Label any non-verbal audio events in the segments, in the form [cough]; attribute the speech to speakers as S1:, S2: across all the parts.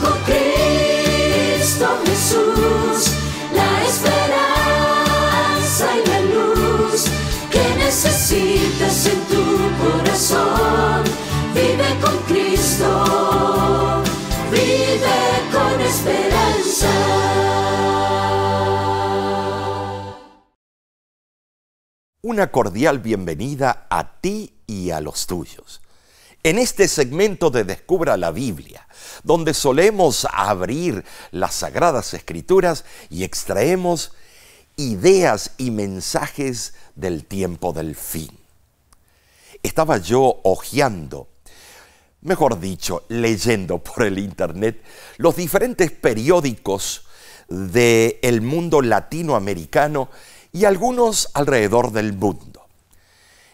S1: Con Cristo Jesús, la esperanza y la luz que necesitas en tu corazón. Vive con Cristo, vive con esperanza. Una cordial bienvenida a ti y a los tuyos. En este segmento de Descubra la Biblia, donde solemos abrir las sagradas escrituras y extraemos ideas y mensajes del tiempo del fin. Estaba yo hojeando, mejor dicho, leyendo por el internet los diferentes periódicos del mundo latinoamericano y algunos alrededor del mundo.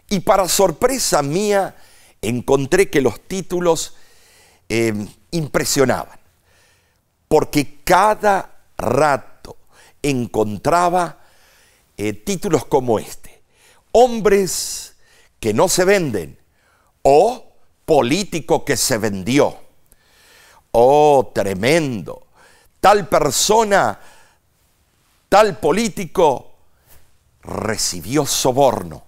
S1: Y para sorpresa mía, encontré que los títulos eh, impresionaban, porque cada rato encontraba eh, títulos como este, hombres que no se venden o político que se vendió. Oh, tremendo. Tal persona, tal político recibió soborno.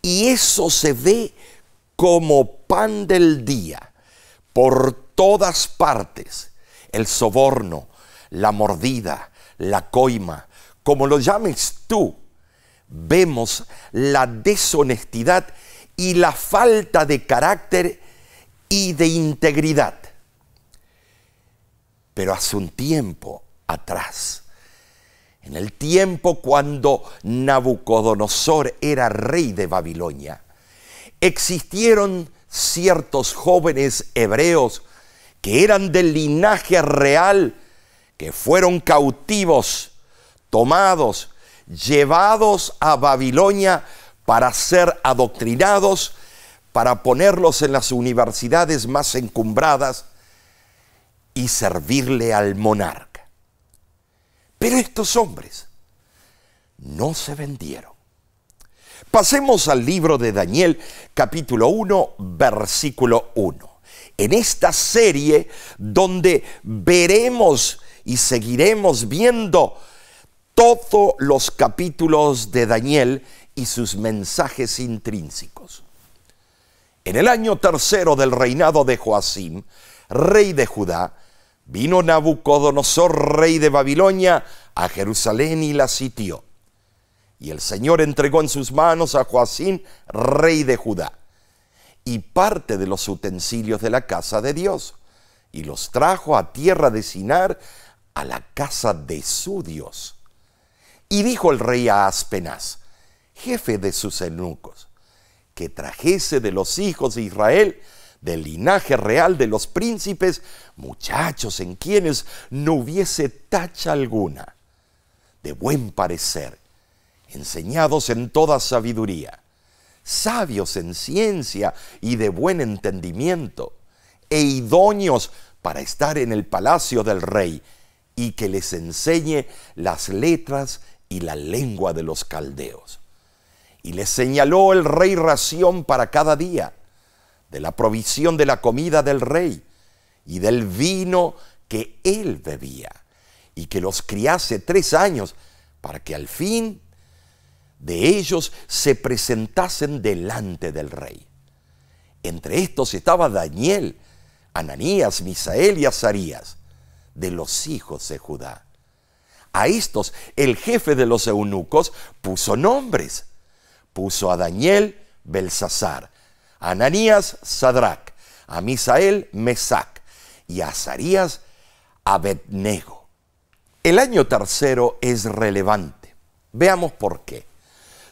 S1: Y eso se ve como pan del día por todas partes el soborno, la mordida, la coima, como lo llames tú, vemos la deshonestidad y la falta de carácter y de integridad. Pero hace un tiempo atrás, en el tiempo cuando Nabucodonosor era rey de Babilonia, existieron ciertos jóvenes hebreos que eran del linaje real, que fueron cautivos, tomados, llevados a Babilonia para ser adoctrinados, para ponerlos en las universidades más encumbradas y servirle al monarca. Pero estos hombres no se vendieron Pasemos al libro de Daniel, capítulo 1, versículo 1. En esta serie donde veremos y seguiremos viendo todos los capítulos de Daniel y sus mensajes intrínsecos. En el año tercero del reinado de Joacim, rey de Judá, vino Nabucodonosor, rey de Babilonia, a Jerusalén y la sitió. Y el Señor entregó en sus manos a Joacín, rey de Judá, y parte de los utensilios de la casa de Dios, y los trajo a tierra de Sinar, a la casa de su Dios. Y dijo el rey a Aspenaz, jefe de sus eunucos, que trajese de los hijos de Israel, del linaje real de los príncipes, muchachos en quienes no hubiese tacha alguna, de buen parecer enseñados en toda sabiduría, sabios en ciencia y de buen entendimiento, e idóneos para estar en el palacio del rey, y que les enseñe las letras y la lengua de los caldeos. Y les señaló el rey ración para cada día, de la provisión de la comida del rey, y del vino que él bebía, y que los criase tres años, para que al fin de ellos se presentasen delante del rey. Entre estos estaba Daniel, Ananías, Misael y Azarías, de los hijos de Judá. A estos el jefe de los eunucos puso nombres. Puso a Daniel Belsasar, a Ananías Sadrach, a Misael Mesac y a Azarías Abednego. El año tercero es relevante. Veamos por qué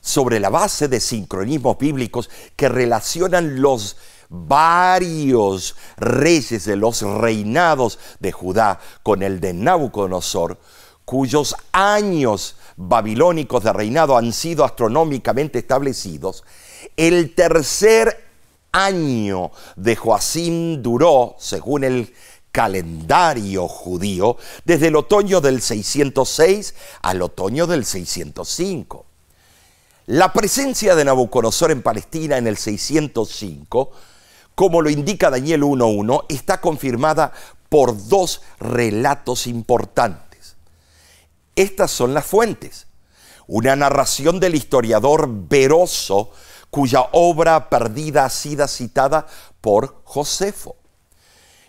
S1: sobre la base de sincronismos bíblicos que relacionan los varios reyes de los reinados de Judá con el de Nabucodonosor, cuyos años babilónicos de reinado han sido astronómicamente establecidos, el tercer año de Joacim duró, según el calendario judío, desde el otoño del 606 al otoño del 605. La presencia de Nabucodonosor en Palestina en el 605, como lo indica Daniel 1.1, está confirmada por dos relatos importantes. Estas son las fuentes. Una narración del historiador Veroso, cuya obra perdida ha sido citada por Josefo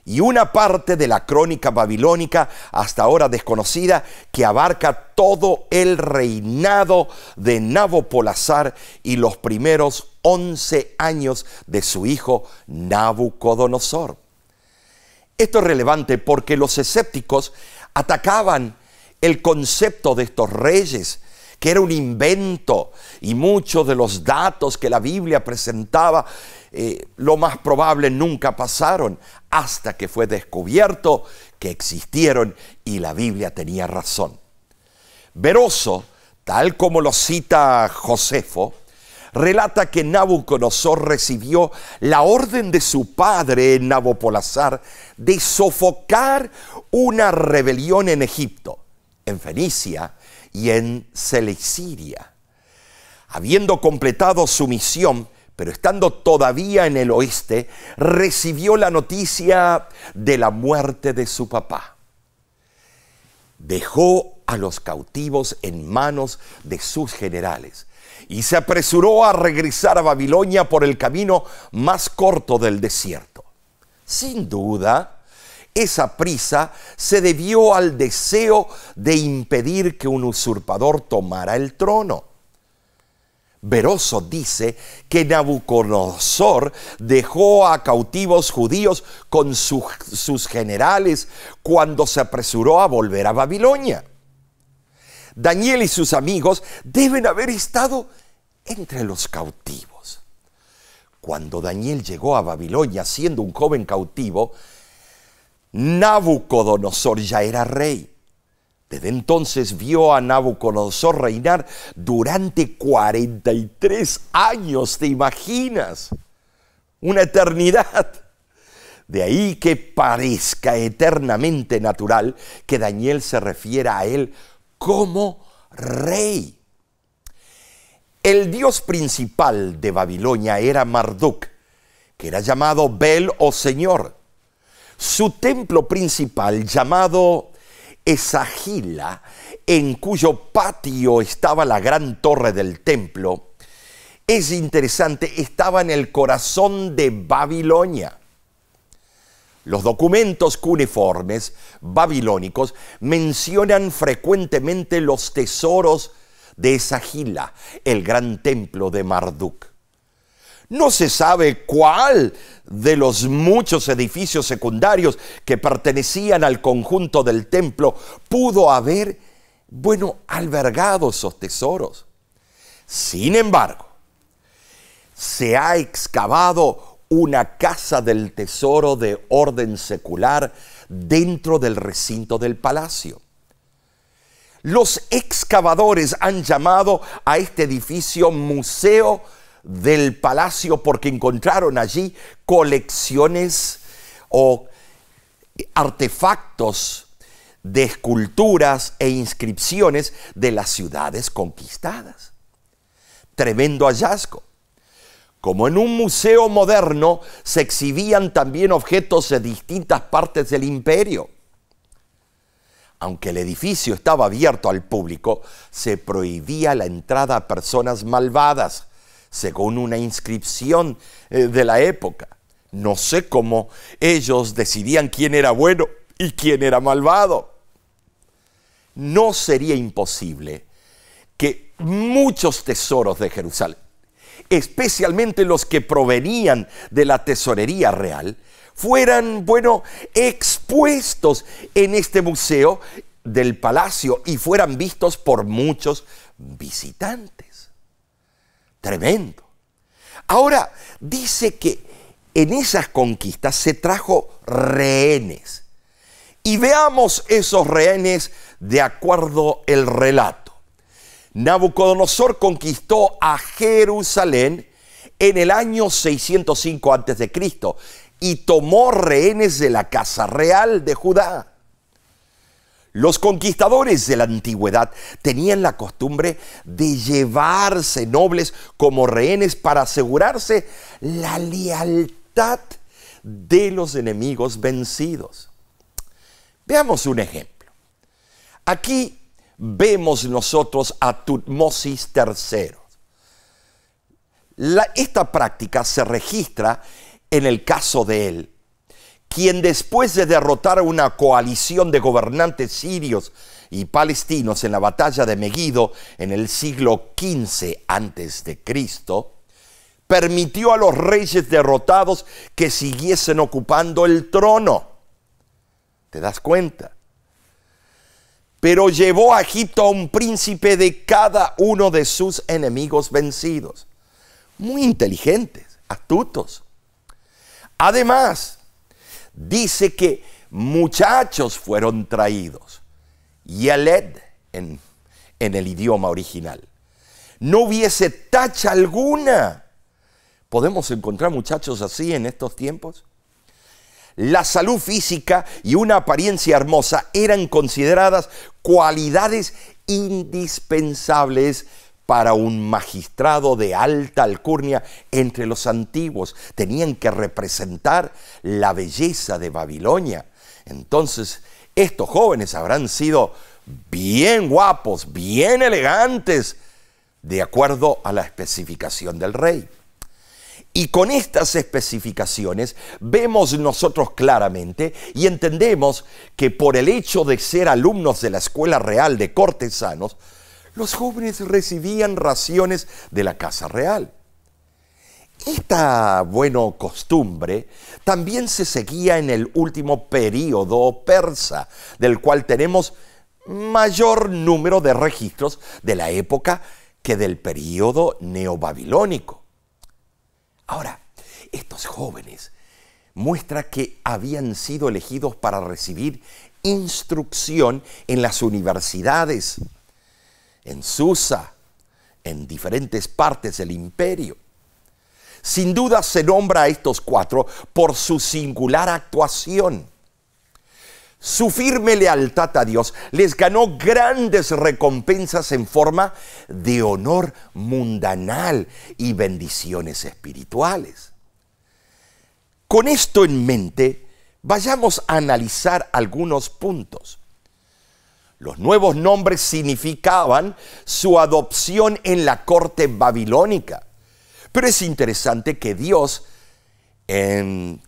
S1: y una parte de la crónica babilónica hasta ahora desconocida que abarca todo el reinado de Nabopolazar y los primeros 11 años de su hijo Nabucodonosor. Esto es relevante porque los escépticos atacaban el concepto de estos reyes, que era un invento, y muchos de los datos que la Biblia presentaba eh, lo más probable nunca pasaron hasta que fue descubierto que existieron y la Biblia tenía razón. Veroso, tal como lo cita Josefo, relata que Nabucodonosor recibió la orden de su padre Nabopolazar de sofocar una rebelión en Egipto, en Fenicia y en Seleciria. Habiendo completado su misión, pero estando todavía en el oeste, recibió la noticia de la muerte de su papá. Dejó a los cautivos en manos de sus generales y se apresuró a regresar a Babilonia por el camino más corto del desierto. Sin duda, esa prisa se debió al deseo de impedir que un usurpador tomara el trono. Veroso dice que Nabucodonosor dejó a cautivos judíos con sus, sus generales cuando se apresuró a volver a Babilonia. Daniel y sus amigos deben haber estado entre los cautivos. Cuando Daniel llegó a Babilonia siendo un joven cautivo, Nabucodonosor ya era rey. Desde entonces vio a Nabucodonosor reinar durante 43 años, ¿te imaginas? Una eternidad. De ahí que parezca eternamente natural que Daniel se refiera a él como rey. El dios principal de Babilonia era Marduk, que era llamado Bel o Señor. Su templo principal, llamado Esagila, en cuyo patio estaba la gran torre del templo, es interesante, estaba en el corazón de Babilonia. Los documentos cuneiformes babilónicos mencionan frecuentemente los tesoros de Esagila, el gran templo de Marduk. No se sabe cuál de los muchos edificios secundarios que pertenecían al conjunto del templo pudo haber, bueno, albergado esos tesoros. Sin embargo, se ha excavado una casa del tesoro de orden secular dentro del recinto del palacio. Los excavadores han llamado a este edificio Museo del palacio porque encontraron allí colecciones o artefactos de esculturas e inscripciones de las ciudades conquistadas. Tremendo hallazgo. Como en un museo moderno se exhibían también objetos de distintas partes del imperio. Aunque el edificio estaba abierto al público, se prohibía la entrada a personas malvadas según una inscripción eh, de la época. No sé cómo ellos decidían quién era bueno y quién era malvado. No sería imposible que muchos tesoros de Jerusalén, especialmente los que provenían de la tesorería real, fueran, bueno, expuestos en este museo del palacio y fueran vistos por muchos visitantes. Tremendo. Ahora, dice que en esas conquistas se trajo rehenes. Y veamos esos rehenes de acuerdo el relato. Nabucodonosor conquistó a Jerusalén en el año 605 a.C. y tomó rehenes de la casa real de Judá. Los conquistadores de la antigüedad tenían la costumbre de llevarse nobles como rehenes para asegurarse la lealtad de los enemigos vencidos. Veamos un ejemplo. Aquí vemos nosotros a Tutmosis III. esta práctica se registra en el caso de él, quien después de derrotar a una coalición de gobernantes sirios y palestinos en la batalla de Megiddo en el siglo XV a.C., permitió a los reyes derrotados que siguiesen ocupando el trono. ¿Te das cuenta? Pero llevó a Egipto a un príncipe de cada uno de sus enemigos vencidos. Muy inteligentes, astutos. Además, dice que muchachos fueron traídos. y en, en el idioma original. No hubiese tacha alguna. ¿Podemos encontrar muchachos así en estos tiempos? La salud física y una apariencia hermosa eran consideradas cualidades indispensables para un magistrado de alta alcurnia entre los antiguos. Tenían que representar la belleza de Babilonia. Entonces, estos jóvenes habrán sido bien guapos, bien elegantes, de acuerdo a la especificación del rey. Y con estas especificaciones vemos nosotros claramente y entendemos que por el hecho de ser alumnos de la Escuela Real de Cortesanos, los jóvenes recibían raciones de la casa real. Esta buena costumbre también se seguía en el último período persa, del cual tenemos mayor número de registros de la época que del período neobabilónico. Ahora, estos jóvenes muestran que habían sido elegidos para recibir instrucción en las universidades en Susa, en diferentes partes del imperio. Sin duda se nombra a estos cuatro por su singular actuación. Su firme lealtad a Dios les ganó grandes recompensas en forma de honor mundanal y bendiciones espirituales. Con esto en mente, vayamos a analizar algunos puntos. Los nuevos nombres significaban su adopción en la corte babilónica. Pero es interesante que Dios, en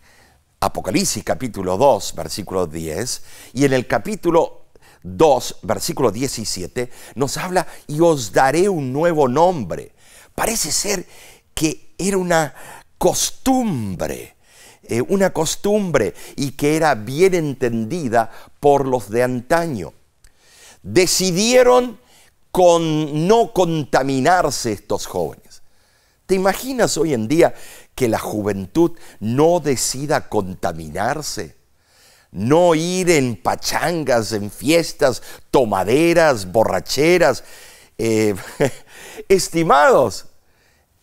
S1: Apocalipsis capítulo 2, versículo 10, y en el capítulo 2, versículo 17, nos habla, y os daré un nuevo nombre. Parece ser que era una costumbre, eh, una costumbre, y que era bien entendida por los de antaño decidieron con no contaminarse estos jóvenes. ¿Te imaginas hoy en día que la juventud no decida contaminarse? No ir en pachangas, en fiestas, tomaderas, borracheras. Eh, [laughs] estimados,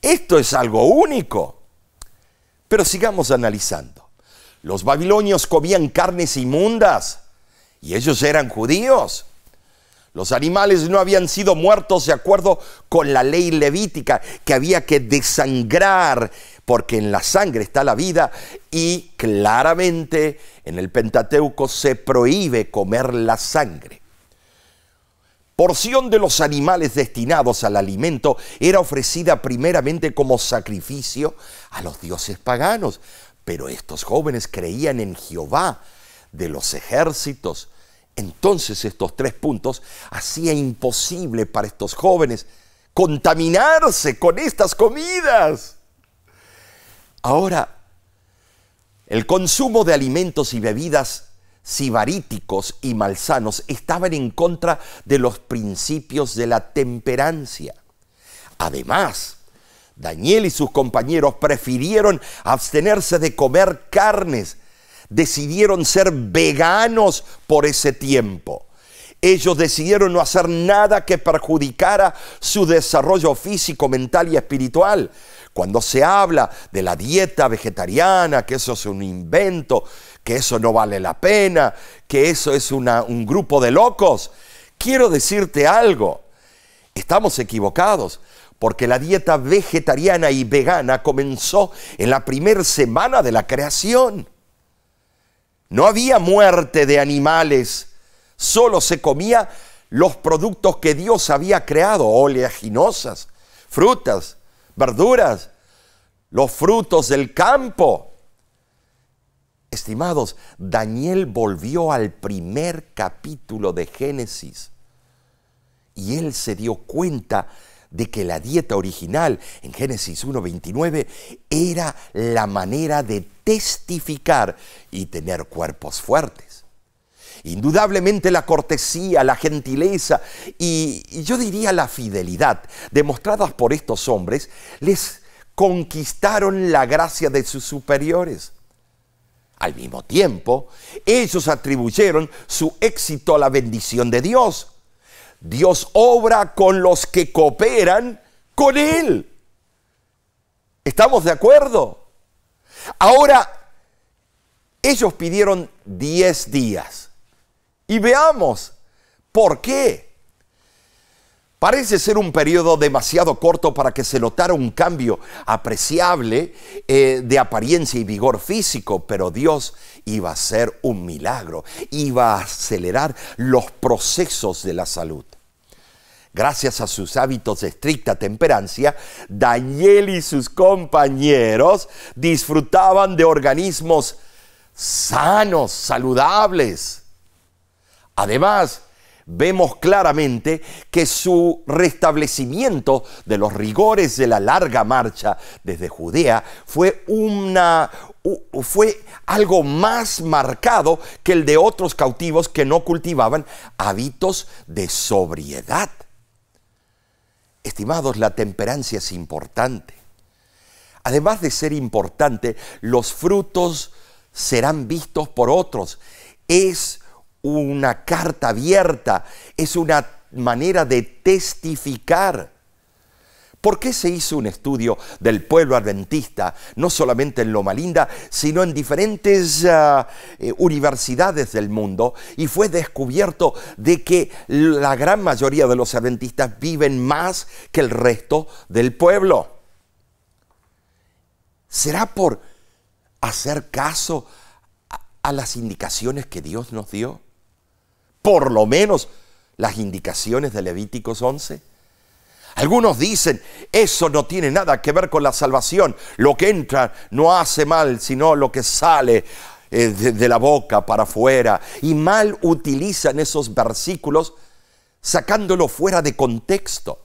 S1: esto es algo único. Pero sigamos analizando. Los babilonios comían carnes inmundas y ellos eran judíos. Los animales no habían sido muertos de acuerdo con la ley levítica, que había que desangrar, porque en la sangre está la vida y claramente en el Pentateuco se prohíbe comer la sangre. Porción de los animales destinados al alimento era ofrecida primeramente como sacrificio a los dioses paganos, pero estos jóvenes creían en Jehová de los ejércitos, entonces estos tres puntos hacían imposible para estos jóvenes contaminarse con estas comidas. Ahora, el consumo de alimentos y bebidas sibaríticos y malsanos estaban en contra de los principios de la temperancia. Además, Daniel y sus compañeros prefirieron abstenerse de comer carnes decidieron ser veganos por ese tiempo. Ellos decidieron no hacer nada que perjudicara su desarrollo físico, mental y espiritual. Cuando se habla de la dieta vegetariana, que eso es un invento, que eso no vale la pena, que eso es un grupo de locos, quiero decirte algo. Estamos equivocados porque la dieta vegetariana y vegana comenzó en la primera semana de la creación. No había muerte de animales, solo se comía los productos que Dios había creado, oleaginosas, frutas, verduras, los frutos del campo. Estimados, Daniel volvió al primer capítulo de Génesis y él se dio cuenta de que la dieta original en Génesis 1.29 era la manera de testificar y tener cuerpos fuertes. Indudablemente la cortesía, la gentileza y, yo diría la fidelidad demostradas por estos hombres les conquistaron la gracia de sus superiores. Al mismo tiempo, ellos atribuyeron su éxito a la bendición de Dios. Dios obra con los que cooperan con Él. ¿Estamos de acuerdo? Ahora, ellos pidieron 10 días. Y veamos, ¿por qué? Parece ser un periodo demasiado corto para que se notara un cambio apreciable eh, de apariencia y vigor físico, pero Dios iba a hacer un milagro, iba a acelerar los procesos de la salud. Gracias a sus hábitos de estricta temperancia, Daniel y sus compañeros disfrutaban de organismos sanos, saludables. Además, vemos claramente que su restablecimiento de los rigores de la larga marcha desde Judea fue una fue algo más marcado que el de otros cautivos que no cultivaban hábitos de sobriedad. Estimados, la temperancia es importante. Además de ser importante, los frutos serán vistos por otros. Es una carta abierta, es una manera de testificar. ¿Por qué se hizo un estudio del pueblo adventista, no solamente en Loma Linda, sino en diferentes ah, eh, universidades del mundo? Y fue descubierto de que la gran mayoría de los adventistas viven más que el resto del pueblo. ¿Será por hacer caso a las indicaciones que Dios nos dio? por lo menos las indicaciones de Levíticos 11? Algunos dicen, eso no tiene nada que ver con la salvación. Lo que entra no hace mal, sino lo que sale eh, de, de la boca para afuera. Y mal utilizan esos versículos sacándolo fuera de contexto.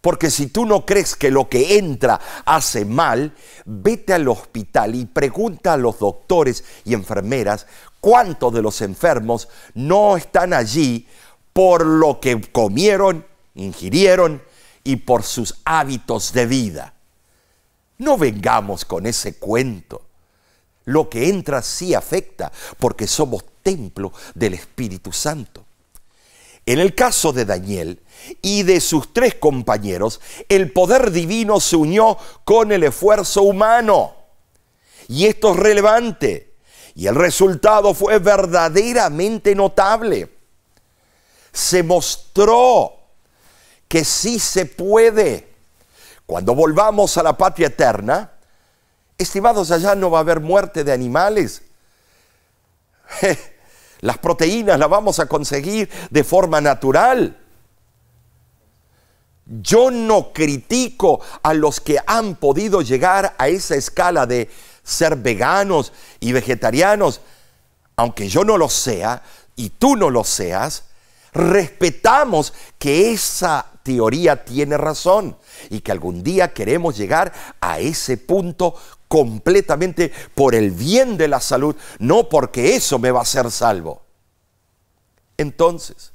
S1: Porque si tú no crees que lo que entra hace mal, vete al hospital y pregunta a los doctores y enfermeras ¿Cuántos de los enfermos no están allí por lo que comieron, ingirieron y por sus hábitos de vida? No vengamos con ese cuento. Lo que entra sí afecta porque somos templo del Espíritu Santo. En el caso de Daniel y de sus tres compañeros, el poder divino se unió con el esfuerzo humano. Y esto es relevante y el resultado fue verdaderamente notable. Se mostró que sí se puede. Cuando volvamos a la patria eterna, estimados, allá no va a haber muerte de animales. [laughs] Las proteínas las vamos a conseguir de forma natural. Yo no critico a los que han podido llegar a esa escala de ser veganos y vegetarianos, aunque yo no lo sea y tú no lo seas, respetamos que esa teoría tiene razón y que algún día queremos llegar a ese punto completamente por el bien de la salud, no porque eso me va a hacer salvo. Entonces,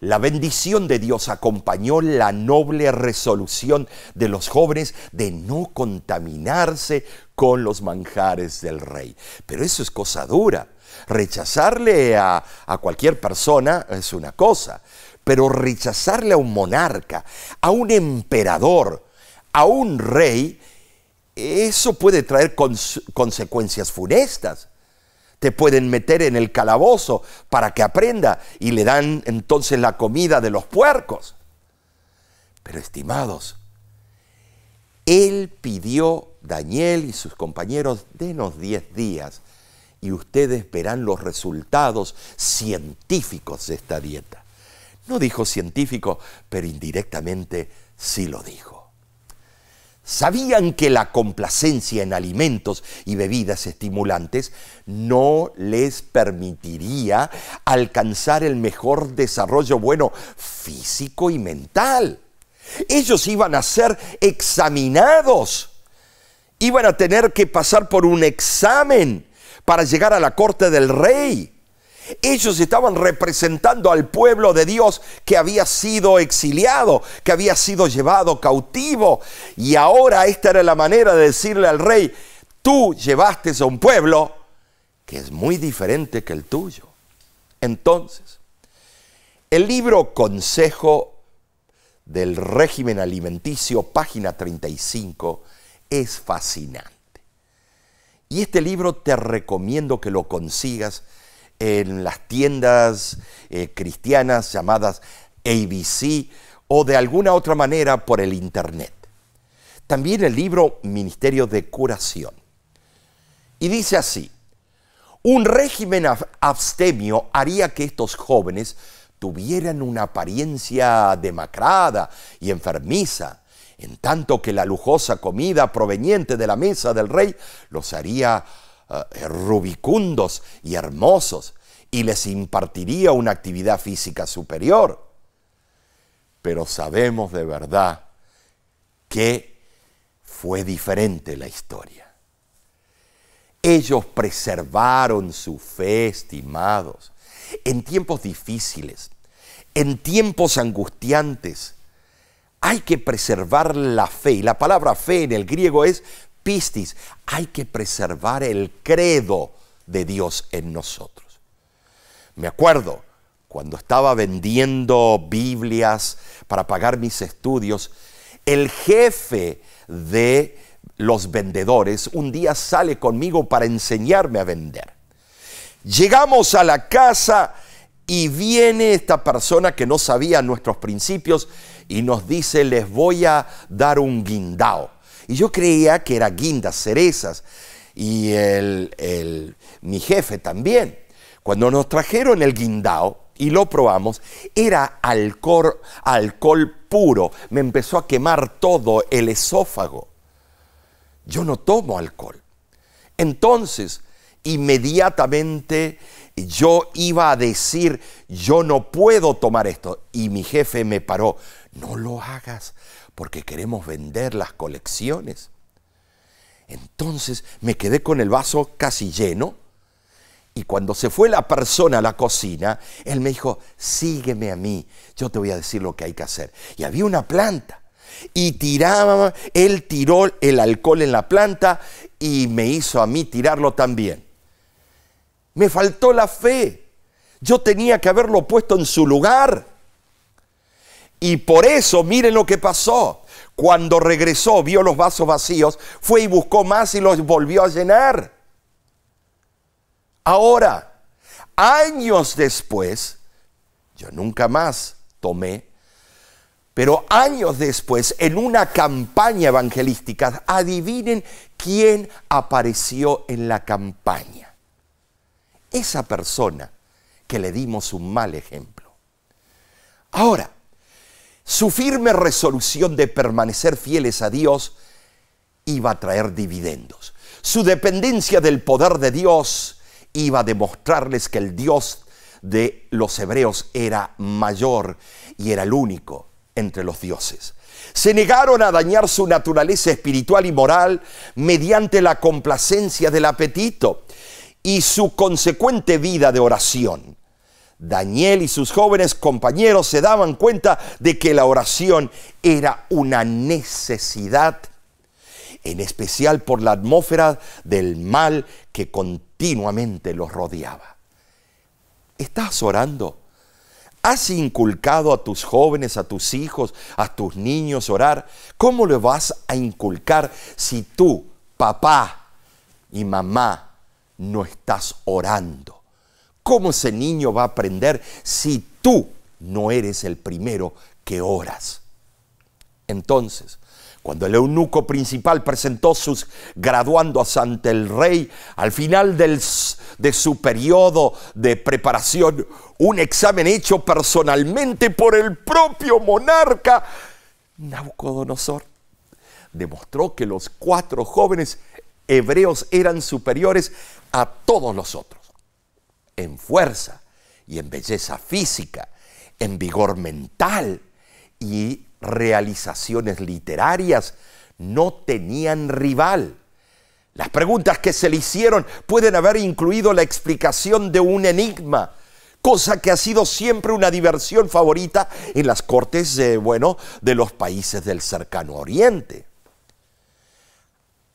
S1: la bendición de Dios acompañó la noble resolución de los jóvenes de no contaminarse con los manjares del rey. Pero eso es cosa dura. Rechazarle a, cualquier persona es una cosa, pero rechazarle a un monarca, a un emperador, a un rey, eso puede traer consecuencias funestas te pueden meter en el calabozo para que aprenda y le dan entonces la comida de los puercos. Pero estimados, él pidió, Daniel y sus compañeros, denos 10 días y ustedes verán los resultados científicos de esta dieta. No dijo científico, pero indirectamente sí lo dijo sabían que la complacencia en alimentos y bebidas estimulantes no les permitiría alcanzar el mejor desarrollo, bueno, físico y mental. Ellos iban a ser examinados, iban a tener que pasar por un examen para llegar a la corte del rey. Ellos estaban representando al pueblo de Dios que había sido exiliado, que había sido llevado cautivo. Y ahora esta era la manera de decirle al rey, tú llevaste a un pueblo que es muy diferente que el tuyo. Entonces, el libro Consejo del régimen alimenticio, página 35, es fascinante. Y este libro te recomiendo que lo consigas en las tiendas eh, cristianas llamadas ABC o de alguna otra manera por el Internet. También el libro Ministerio de Curación. Y dice así, un régimen abstemio haría que estos jóvenes tuvieran una apariencia demacrada y enfermiza, en tanto que la lujosa comida proveniente de la mesa del rey los haría eh, rubicundos y hermosos y les impartiría una actividad física superior. Pero sabemos de verdad que fue diferente la historia. Ellos preservaron su fe, estimados, en tiempos difíciles, en tiempos angustiantes. Hay que preservar la fe. Y la palabra fe en el griego es hay que preservar el credo de Dios en nosotros. Me acuerdo cuando estaba vendiendo Biblias para pagar mis estudios, el jefe de los vendedores un día sale conmigo para enseñarme a vender. Llegamos a la casa y viene esta persona que no sabía nuestros principios y nos dice, les voy a dar un guindao. Y yo creía que era guindas, cerezas. Y el, mi jefe también. Cuando nos trajeron el guindao y lo probamos, era alcohol puro. Me empezó a quemar todo el esófago. Yo no tomo alcohol. Entonces, inmediatamente yo iba a decir, yo no puedo tomar esto. Y mi jefe me paró, no lo hagas porque queremos vender las colecciones. Entonces me quedé con el vaso casi lleno y cuando se fue la persona a la cocina, él me dijo, sígueme a mí, yo te voy a decir lo que hay que hacer. Y había una planta y tiraba, él tiró el alcohol en la planta y me hizo a mí tirarlo también. Me faltó la fe. Yo tenía que haberlo puesto en su lugar. Y por eso, miren lo que pasó. Cuando regresó, vio los vasos vacíos, fue y buscó más y los volvió a llenar. Ahora, años después, yo nunca más tomé, pero años después, en una campaña evangelística, adivinen quién apareció en la campaña esa persona que le dimos un mal ejemplo. Ahora, su firme resolución de permanecer fieles a Dios iba a traer dividendos. Su dependencia del poder de Dios iba a demostrarles que el Dios de los hebreos era mayor y era el único entre los dioses. Se negaron a dañar su naturaleza espiritual y moral mediante la complacencia del apetito y su consecuente vida de oración. Daniel y sus jóvenes compañeros se daban cuenta de que la oración era una necesidad, en especial por la atmósfera del mal que continuamente los rodeaba. ¿Estás orando? ¿Has inculcado a tus jóvenes, a tus hijos, a tus niños orar? ¿Cómo le vas a inculcar si tú, papá y mamá, no estás orando. ¿Cómo ese niño va a aprender si tú no eres el primero que oras? Entonces, cuando el eunuco principal presentó sus graduandos ante el rey, al final del, de su periodo de preparación, un examen hecho personalmente por el propio monarca, Nabucodonosor, demostró que los cuatro jóvenes hebreos eran superiores a todos los otros, en fuerza y en belleza física, en vigor mental y realizaciones literarias, no tenían rival. Las preguntas que se le hicieron pueden haber incluido la explicación de un enigma, cosa que ha sido siempre una diversión favorita en las cortes, bueno, de los países del cercano oriente.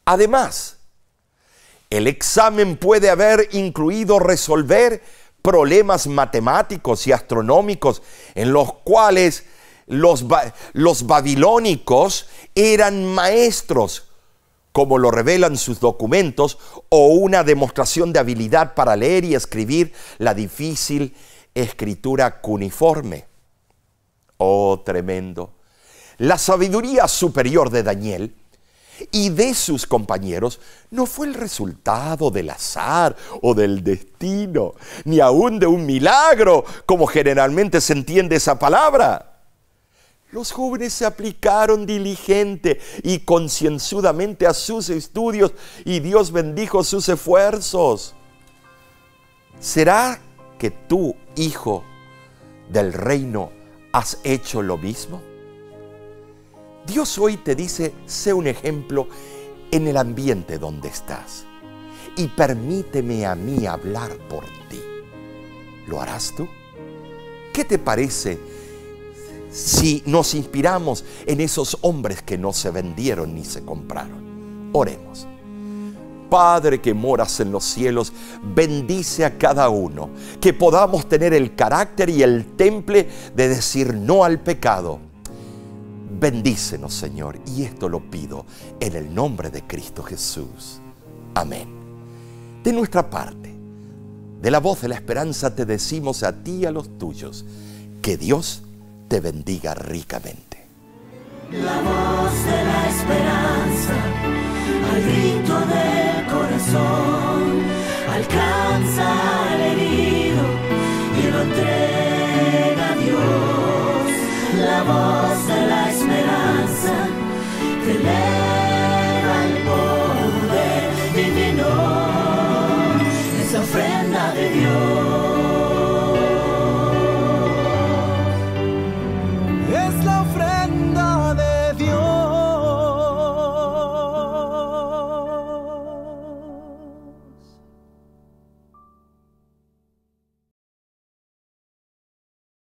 S1: Además, el examen puede haber incluido resolver problemas matemáticos y astronómicos en los cuales los, los, babilónicos eran maestros, como lo revelan sus documentos, o una demostración de habilidad para leer y escribir la difícil escritura cuniforme. Oh, tremendo. La sabiduría superior de Daniel y de sus compañeros no fue el resultado del azar o del destino, ni aún de un milagro, como generalmente se entiende esa palabra. Los jóvenes se aplicaron diligente y concienzudamente a sus estudios y Dios bendijo sus esfuerzos. ¿Será que tú, hijo del reino, has hecho lo mismo? Dios hoy te dice, sé un ejemplo en el ambiente donde estás y permíteme a mí hablar por ti. ¿Lo harás tú? ¿Qué te parece si nos inspiramos en esos hombres que no se vendieron ni se compraron? Oremos. Padre que moras en los cielos, bendice a cada uno, que podamos tener el carácter y el temple de decir no al pecado Bendícenos, Señor, y esto lo pido en el nombre de Cristo Jesús. Amén. De nuestra parte, de la voz de la esperanza te decimos a ti y a los tuyos, que Dios te bendiga ricamente. La voz de la esperanza, al grito del corazón, alcanza al herido y lo entrega a Dios. La voz